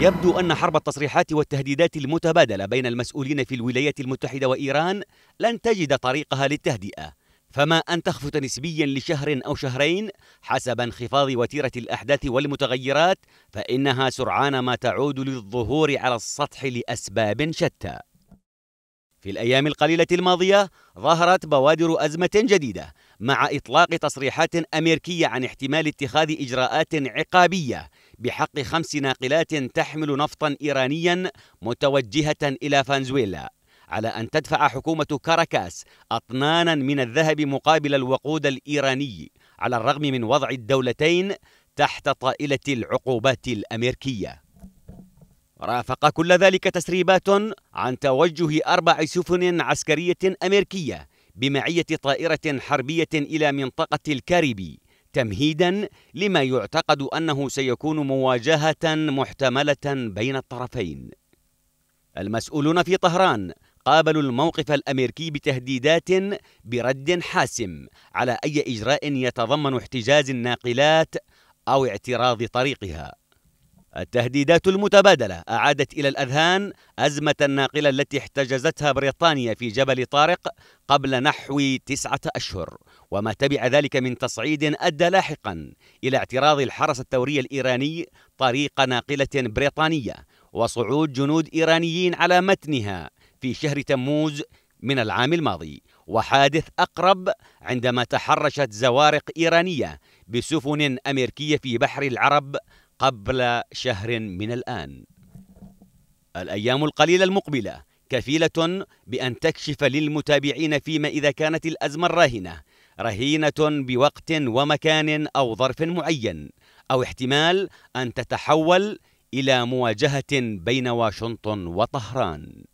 يبدو أن حرب التصريحات والتهديدات المتبادلة بين المسؤولين في الولايات المتحدة وإيران لن تجد طريقها للتهدئة فما أن تخفت نسبيا لشهر أو شهرين حسب انخفاض وتيرة الأحداث والمتغيرات فإنها سرعان ما تعود للظهور على السطح لأسباب شتى في الأيام القليلة الماضية ظهرت بوادر أزمة جديدة مع إطلاق تصريحات أمريكية عن احتمال اتخاذ إجراءات عقابية بحق خمس ناقلات تحمل نفطا إيرانيا متوجهة إلى فنزويلا على أن تدفع حكومة كاراكاس أطنانا من الذهب مقابل الوقود الإيراني على الرغم من وضع الدولتين تحت طائلة العقوبات الأمريكية رافق كل ذلك تسريبات عن توجه أربع سفن عسكرية أمريكية بمعية طائرة حربية إلى منطقة الكاريبي تمهيدا لما يعتقد أنه سيكون مواجهة محتملة بين الطرفين المسؤولون في طهران قابلوا الموقف الامريكي بتهديدات برد حاسم على اي اجراء يتضمن احتجاز الناقلات او اعتراض طريقها التهديدات المتبادلة أعادت إلى الأذهان أزمة الناقلة التي احتجزتها بريطانيا في جبل طارق قبل نحو تسعة أشهر وما تبع ذلك من تصعيد أدى لاحقا إلى اعتراض الحرس الثوري الإيراني طريق ناقلة بريطانية وصعود جنود إيرانيين على متنها في شهر تموز من العام الماضي وحادث أقرب عندما تحرشت زوارق إيرانية بسفن أمريكية في بحر العرب قبل شهر من الآن الأيام القليلة المقبلة كفيلة بأن تكشف للمتابعين فيما إذا كانت الأزمة الراهنة رهينة بوقت ومكان أو ظرف معين أو احتمال أن تتحول إلى مواجهة بين واشنطن وطهران